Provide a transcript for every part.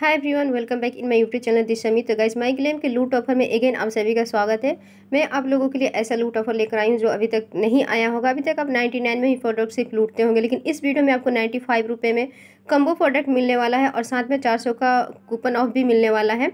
hi everyone welcome back in my YouTube channel दिशमी तो guys माई glam के लूट ऑफर में अगेन आप सभी का स्वागत है मैं आप लोगों के लिए ऐसा लूट ऑफर लेकर आई हूँ जो अभी तक नहीं आया होगा अभी तक आप 99 में ही प्रोडक्ट सिर्फ लूटते होंगे लेकिन इस वीडियो में आपको 95 फाइव में कम्बो प्रोडक्ट मिलने वाला है और साथ में चार का कूपन ऑफ भी मिलने वाला है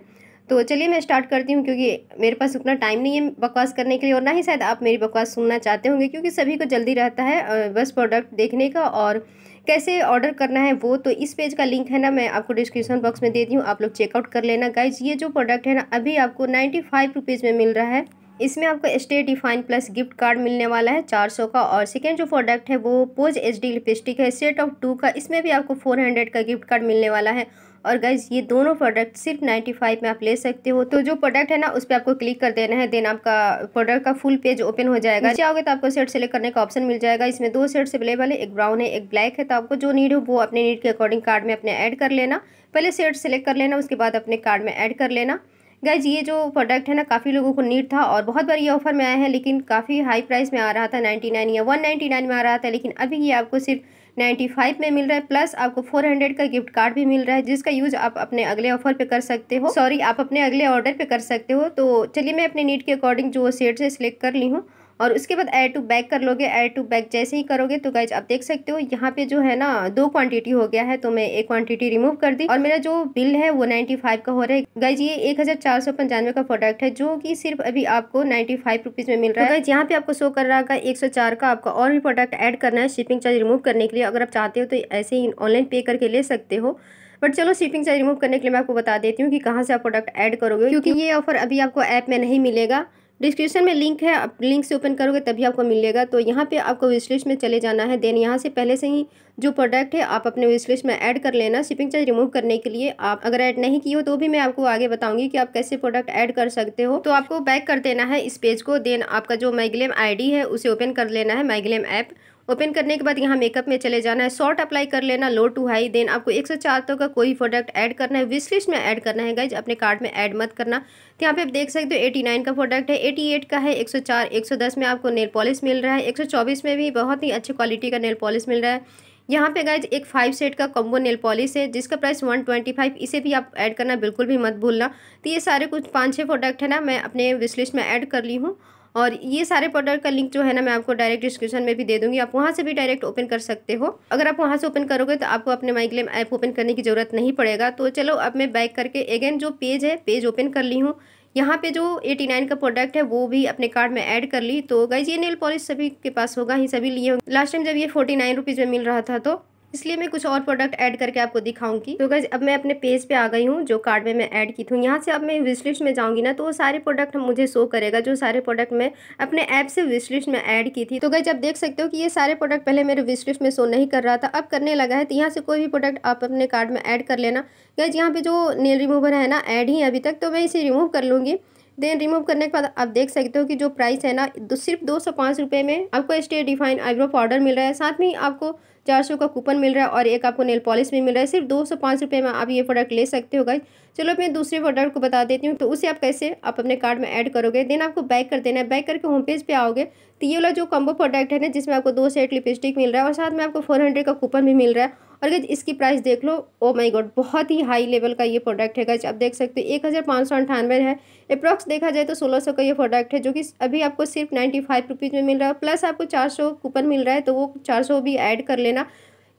तो चलिए मैं स्टार्ट करती हूँ क्योंकि मेरे पास उतना टाइम नहीं है बकवास करने के लिए और ना ही शायद आप मेरी बकवास सुनना चाहते होंगे क्योंकि सभी को जल्दी रहता है बस प्रोडक्ट देखने का और कैसे ऑर्डर करना है वो तो इस पेज का लिंक है ना मैं आपको डिस्क्रिप्शन बॉक्स में देती हूँ आप लोग चेकआउट कर लेना गाइज ये जो प्रोडक्ट है ना अभी आपको नाइन्टी फाइव रुपीज़ में मिल रहा है इसमें आपको stay define plus gift card मिलने वाला है चार सौ का और सेकेंड जो प्रोडक्ट है वो पोज एच डी लिपस्टिक है सेट ऑफ टू का इसमें भी आपको फोर हंड्रेड का गिफ्ट कार्ड मिलने वाला है और गाइज ये दोनों प्रोडक्ट सिर्फ नाइन्टी फाइव में आप ले सकते हो तो जो प्रोडक्ट है ना उस पर आपको क्लिक कर देना है देन आपका प्रोडक्ट का फुल पेज ओपन हो जाएगा चाहोगे तो आपको सेट सेलेक्ट करने का ऑप्शन मिल जाएगा इसमें दो सेट्स अवेलेबल है एक ब्राउन है एक ब्लैक है तो आपको जो नीड हो वो अपने नीड के अकॉर्डिंग कार्ड में अपने ऐड कर लेना पहले सेट सेलेक्ट कर लेना उसके बाद अपने कार्ड में ऐड कर लेना गाइज ये जो प्रोडक्ट है ना काफ़ी लोगों को नीड था और बहुत बार ये ऑफर में आया है लेकिन काफ़ी हाई प्राइस में आ रहा था नाइन या नाइन में आ रहा था लेकिन अभी ये आपको सिर्फ नाइन्टी फाइव में मिल रहा है प्लस आपको फोर हंड्रेड का गिफ्ट कार्ड भी मिल रहा है जिसका यूज आप अपने अगले ऑफर पे कर सकते हो सॉरी आप अपने अगले ऑर्डर पे कर सकते हो तो चलिए मैं अपने नीड के अकॉर्डिंग जो सेट से सिलेक्ट कर ली हूँ और उसके बाद एड टू बैक कर लोगे एड टू बैक जैसे ही करोगे तो गाइज आप देख सकते हो यहाँ पे जो है ना दो क्वांटिटी हो गया है तो मैं एक क्वांटिटी रिमूव कर दी और मेरा जो बिल है वो 95 का हो रहा है गाइज ये एक हज़ार का प्रोडक्ट है जो कि सिर्फ अभी आपको नाइन्टी फाइव में मिल रहा तो है तो यहाँ पे आपको शो कर रहा है एक का आपका और भी प्रोडक्ट एड करना है शिपिंग चार्ज रिमूव करने के लिए अगर आप चाहते हो तो ऐसे ही ऑनलाइन पे करके ले सकते हो बट चलो शिपिंग चार्ज रिमूव करने के लिए मैं आपको बता देती हूँ कि कहाँ से आप प्रोडक्ट ऐड करोगे क्योंकि ये ऑफर अभी आपको ऐप में नहीं मिलेगा डिस्क्रिप्शन में लिंक है आप लिंक से ओपन करोगे तभी आपको मिलेगा तो यहाँ पे आपको विशलिस्ट में चले जाना है देन यहाँ से पहले से ही जो प्रोडक्ट है आप अपने विशलिस्ट में ऐड कर लेना शिपिंग चार्ज रिमूव करने के लिए आप अगर ऐड नहीं की हो तो भी मैं आपको आगे बताऊंगी कि आप कैसे प्रोडक्ट ऐड कर सकते हो तो आपको बैक कर देना है इस पेज को देन आपका जो माइग्लेम आई है उसे ओपन कर लेना है माइग्लेम ऐप ओपन करने के बाद यहाँ मेकअप में चले जाना है शॉर्ट अप्लाई कर लेना लो टू हाई देन आपको एक सौ चार तक का कोई प्रोडक्ट ऐड करना है विश लिस्ट में ऐड करना है गाइज अपने कार्ड में ऐड मत करना तो यहाँ पे आप देख सकते हो एटी नाइन का प्रोडक्ट है एटी एट का है एक सौ चार एक सौ दस में आपको नेल पॉलिश मिल रहा है एक सौ चौबीस में भी बहुत ही अच्छी क्वालिटी का नेल पॉलिश मिल रहा है यहाँ पे गाइज एक फाइव सेट का कॉम्बो नेल पॉलिश है जिसका प्राइस वन ट्वेंटी फाइव इसे भी आप ऐड करना बिल्कुल भी मत भूलना तो ये सारे कुछ पाँच छः प्रोडक्ट है ना मैं अपने विश लिस्ट में ऐड कर ली हूँ और ये सारे प्रोडक्ट का लिंक जो है ना मैं आपको डायरेक्ट डिस्क्रिप्शन में भी दे दूँगी आप वहाँ से भी डायरेक्ट ओपन कर सकते हो अगर आप वहाँ से ओपन करोगे तो आपको अपने माइग्लेम ऐप ओपन करने की ज़रूरत नहीं पड़ेगा तो चलो अब मैं बैक करके अगेन जो पेज है पेज ओपन कर ली हूँ यहाँ पे जो एटी नाइन का प्रोडक्ट है वो भी अपने कार्ड में ऐड कर ली तो गाइज ये नेल पॉलिश सभी के पास होगा ही सभी लिए लास्ट टाइम जब ये फोर्टी नाइन रुपीज़ में मिल रहा था तो इसलिए मैं कुछ और प्रोडक्ट ऐड करके आपको दिखाऊंगी तो अब मैं अपने पेज पे आ गई हूँ जो कार्ड में मैं ऐड की थी यहाँ से अब मैं विशलिस्ट में जाऊँगी ना तो वो सारे प्रोडक्ट मुझे शो करेगा जो सारे प्रोडक्ट मैं अपने ऐप से विशलिस्ट में ऐड की थी तो गैस आप देख सकते हो कि ये सारे प्रोडक्ट पहले मेरे विशलिस्ट में शो नहीं कर रहा था अब करने लगा है तो यहाँ से कोई भी प्रोडक्ट आप अपने कार्ड में ऐड कर लेना गैज यहाँ पर जो नेल रिमूवर है ना ऐड ही अभी तक तो मैं इसे रिमूव कर लूँगी देन रिमूव करने के बाद आप देख सकते हो कि जो प्राइस है ना सिर्फ दो सौ पाँच रुपये में आपको स्टे डिफाइन आईब्रो पाउडर मिल रहा है साथ में आपको चार सौ का कूपन मिल रहा है और एक आपको नेल पॉलिश भी मिल रहा है सिर्फ दो सौ पाँच रुपये में आप ये प्रोडक्ट ले सकते हो गाइज चलो मैं दूसरे प्रोडक्ट को बता देती हूँ तो उसे आप कैसे आप अपने कार्ड में ऐड करोगे देन आपको बैक कर देना है बैक करके होम पेज पे आओगे तो ये वाला जो कॉम्बो प्रोडक्ट है ना जिसमें आपको दो सेट लिपस्टिक मिल रहा है और साथ में आपको फोर हंड्रेड का कूपन भी मिल रहा है और गज इसकी प्राइस देख लो ओ माय गॉड बहुत ही हाई लेवल का ये प्रोडक्ट है गज आप देख सकते हो एक हज़ार पाँच सौ अंठानवे है अप्रॉक्स देखा जाए तो सोलह सौ का ये प्रोडक्ट है जो कि अभी आपको सिर्फ नाइन्टी फाइव रुपीज़ में मिल रहा है प्लस आपको चार सौ कूपन मिल रहा है तो वो चार सौ भी ऐड कर लेना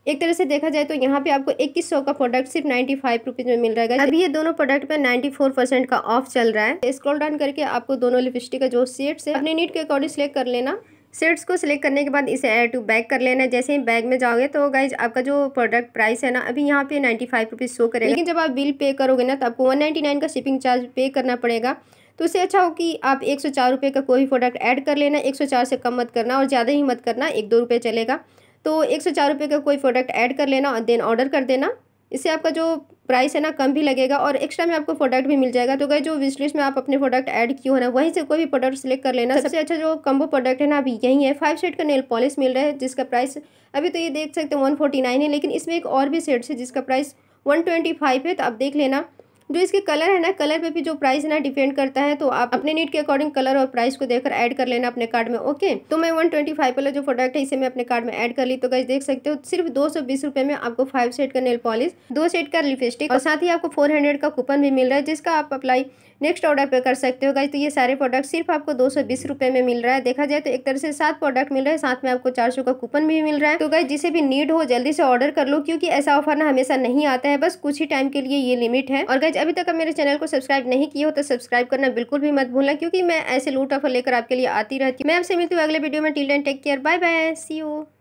एक तरह से देखा जाए तो यहाँ पे आपको इक्कीस सौ का प्रोडक्ट सिर्फ नाइन्टी फाइव रुपीज़ में मिल रहा है अभी ये दोनों प्रोडक्ट पे नाइन्टी फोर परसेंट का ऑफ चल रहा है स्क्रॉल डाउन करके आपको दोनों लिपस्टिक का जो सेट्स है अपने नीट के अकॉर्डिंग सेलेक्ट कर लेना सीड्स को सिलेक्ट करने के बाद इसे एड टू बैग कर लेना है जैसे ही बैग में जाओगे तो गाइज आपका जो प्रोडक्ट प्राइस है ना अभी यहाँ पे नाइन्टी फाइव रुपीज़ शो करेगा लेकिन जब आप बिल पे करोगे ना तो आपको वन नाइन्टी नाइन का शिपिंग चार्ज पे करना पड़ेगा तो उससे अच्छा हो कि आप एक सौ चार रुपये का कोई भी प्रोडक्ट ऐड कर लेना एक सौ चार से कम मत करना और ज़्यादा ही मत करना एक दो रुपये चलेगा तो एक सौ चार रुपये का कोई प्रोडक्ट ऐड कर लेना और देन ऑर्डर कर देना इससे आपका जो प्राइस है ना कम भी लगेगा और एक्स्ट्रा में आपको प्रोडक्ट भी मिल जाएगा तो गए जो विशलिस्ट में आप अपने प्रोडक्ट ऐड किए हो ना वहीं से कोई भी प्रोडक्ट सेलेक्ट कर लेना सबसे अच्छा जो कम्बो प्रोडक्ट है ना अभी यही है फाइव सेट का नेल पॉलिश मिल रहा है जिसका प्राइस अभी तो ये देख सकते हैं वन है लेकिन इसमें एक और भी सेट है जिसका प्राइस वन है तो आप देख लेना जो इसके कलर है ना कलर पे भी जो प्राइस है ना डिपेंड करता है तो आप अपने नीड के अकॉर्डिंग कलर और प्राइस को देखकर ऐड कर लेना अपने कार्ड में ओके तो मैं वन ट्वेंटी फाइव वाला जो प्रोडक्ट है इसे मैं अपने कार्ड में ऐड कर ली तो गई देख सकते हो सिर्फ दो सौ बीस रुपए में आपको फाइव सेट का नेल पॉलिश दो सेट का लिपस्टिक और साथ ही आपको फोर हंड्रेड का कूपन भी मिल रहा है जिसका आप अप्लाई नेक्स्ट ऑर्डर पे कर सकते हो गई तो ये सारे प्रोडक्ट सिर्फ आपको दो सौ बीस रुपए में मिल रहा है देखा जाए तो एक तरह से सात प्रोडक्ट मिल रहा है साथ में आपको चार सौ का कूपन भी मिल रहा है तो गई जिसे भी नीड हो जल्दी से ऑर्डर कर लो क्योंकि ऐसा ऑफर ना हमेशा नहीं आता है बस कुछ ही टाइम के लिए ये लिमिट है और गाइज फ्रेंड्स अभी तक आप मेरे चैनल को सब्सक्राइब नहीं किया हो तो सब्सक्राइब करना बिल्कुल भी मत भूलना क्योंकि मैं ऐसे लूट ऑफर लेकर आपके लिए आती रहती हूँ मैं आपसे मिलती हूँ अगले वीडियो में टिल एंड take care bye bye see you